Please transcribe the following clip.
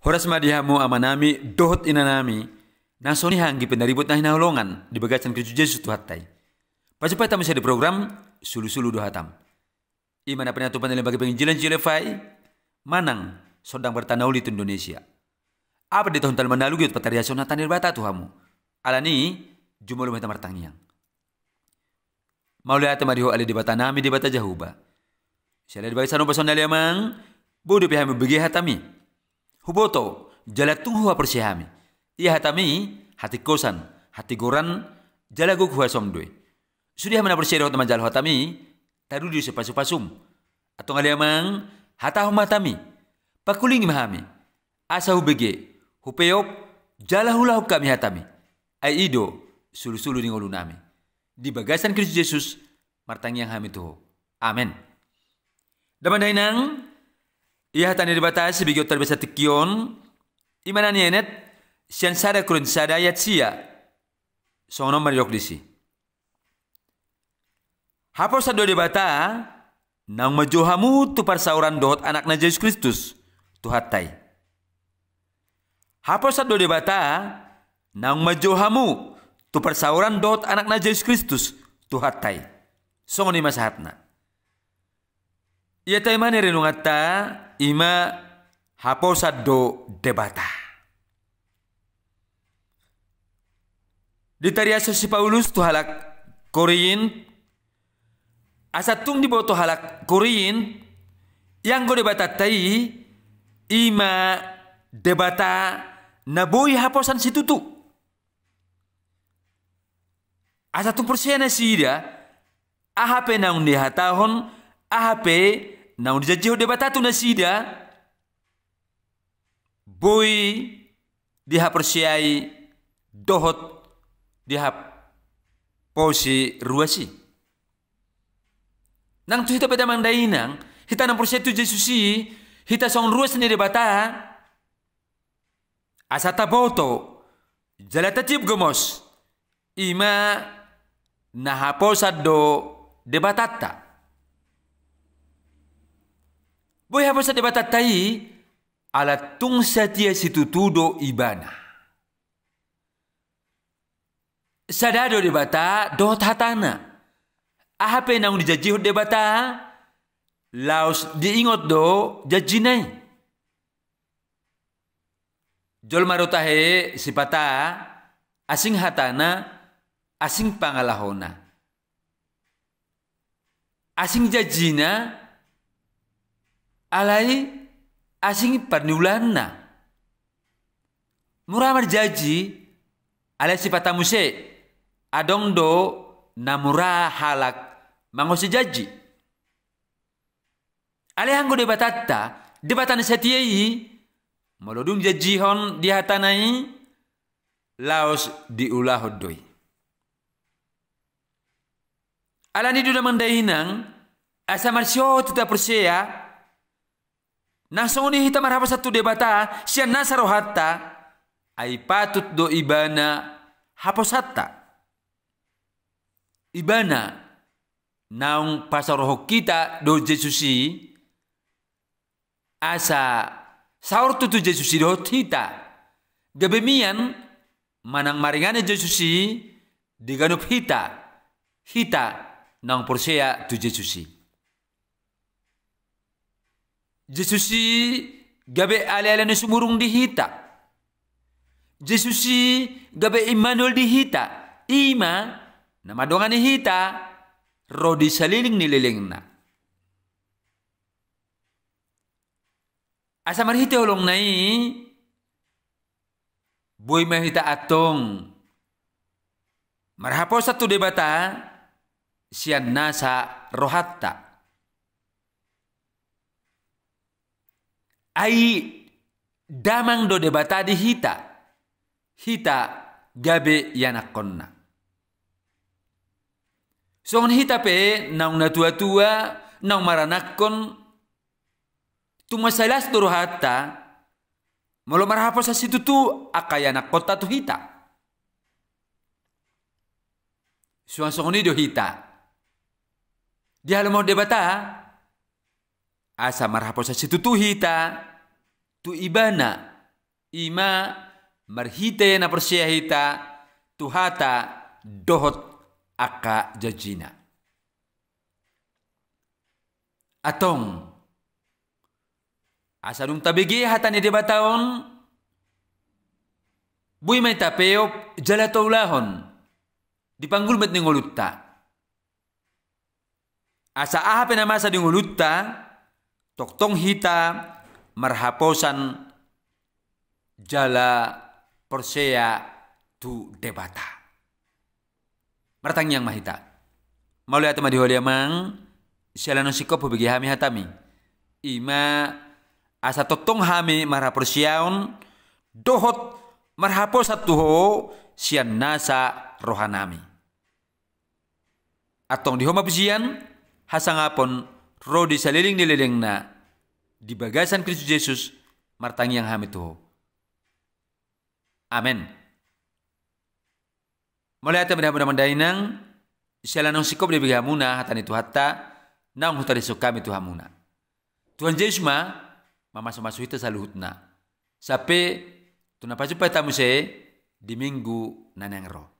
Horas madihamu amanami dohot inanami. Nasoni hanggi pendaribut nahi naulongan di bagasan keju Yesus tu hatai. Pacepat tamu saya di program sulu-sulu dohatam. Imana penatu pandai bagi penginjilan Cilefai, Manang, sodang bertanau di Indonesia. Apa di tahun talman lalu gitu patari hasona tanir bata tuhamu. Alani, jumlah lumayan martangiang. Maulai ata mariho ali di bata nami di bata jahuba. Saya di bagasan sanu pasonali amang, bodoh pihami begi hatami. Huboto, jala huwa persihami. Ia hatami, hati kosan, hati goran, jalaguk hua somdwe Sudah mana persihari hotama jala hotami, tarudi sepasu pasum Atau ngaliamang, hatahu matami. Pakuling mahami. Asahu bege, hupeyok, jalahulah kami hatami. Ai ido, sulu-sulu ningolu nami. Di bagasan Kristus Yesus, martang yang hamitu Amen. Dapat nang. Yahtan si bigyo tarbesa tikion. Imanan yenet sian sada kurun sada yatsia. Sono mariok disi. Hapo sado debata nang majohamu tu persauran dohot anak na Yesus Kristus tu hatai. Hapo sado debata nang majohamu tu persauran dohot anak na Yesus Kristus tu hatai. Songo ni masahatna. Yeta imane renungatta ima do debata. Ditariasa si Paulus tu halak Korin. Asatung diboto halak Korin. Yang go debata tai ima debata naboi haposan situtu. Asatung persiana si dia. Ahape naung dihatahon ahape na undiza jeho de batatu na sida boi diha persiai dohot diha posi ruasi nang tu hita pada mandainang hita nang persiai tu jesusi hita song ruas ni de bata asata boto jalata tip gomos ima nahaposad do debatata Boy hapa sa debata alat ala tung situ situtudo ibana. Sadado debata do hatana. Ahape dijaji dijajiho debata laos diingot do jajinai. Jol marotahe sipata asing hatana asing pangalahona. Asing jajina alai asingi parniulana murah merjaji alai sifatamu se adong do namura halak mangose jaji alai hanggo debatatta, debatan setiei malodum jaji hon dihatanai laos diulah hodoi ala ni duda mandainang asa sio tuta persia nasoni hita marhaba satu debata sian nasaro hatta ai patut do ibana hapos hatta ibana naung pasaroho kita do Yesusi asa saur tutu Yesusi do hita gabemian manang maringane Yesusi diganup hita hita naung porsea tu Yesusi Jesusi gabe ne sumurung dihita. Jesusi gabe Immanuel dihita. Ima nama dongan hita rodi saliling na. Asa hite olong nai bui mahita atong marhapo satu debata sian nasa rohatta. ai damang do debata di hita hita gabe yana konna songon hita pe naung natua-tua naung maranakon tu masalas doro hatta molo marhapos sa situ tu akayanak kota tu hita suang songon do hita dia mau debata asa marhaposa situtuhita tu ibana ima marhite na persia hita tuhata dohot aka jajina atong asadum tabigi hatani debataon bui mai tapeo lahon dipanggul met ngolutta asa aha penamasa dingolutta toktong hita merhaposan jala persea tu debata. Mertang yang mahita. mau lihat teman holi mang sialano sikop bagi hami hatami. Ima asa totong hami marha persiaun dohot merhaposat tuho sian nasa rohanami. Atong dihoma hasa hasangapon di saliling nileleng na di bagasan Kristus Yesus martang yang hamid tuho. Amin. Mulai atas benda benda dainang sialan nong sikop di hamuna hatan itu hatta nang hutari sukami itu hamuna. Tuhan Yesus ma mama sama suhita saluhutna. Sape tuna pacu tamu se di minggu nanang roh.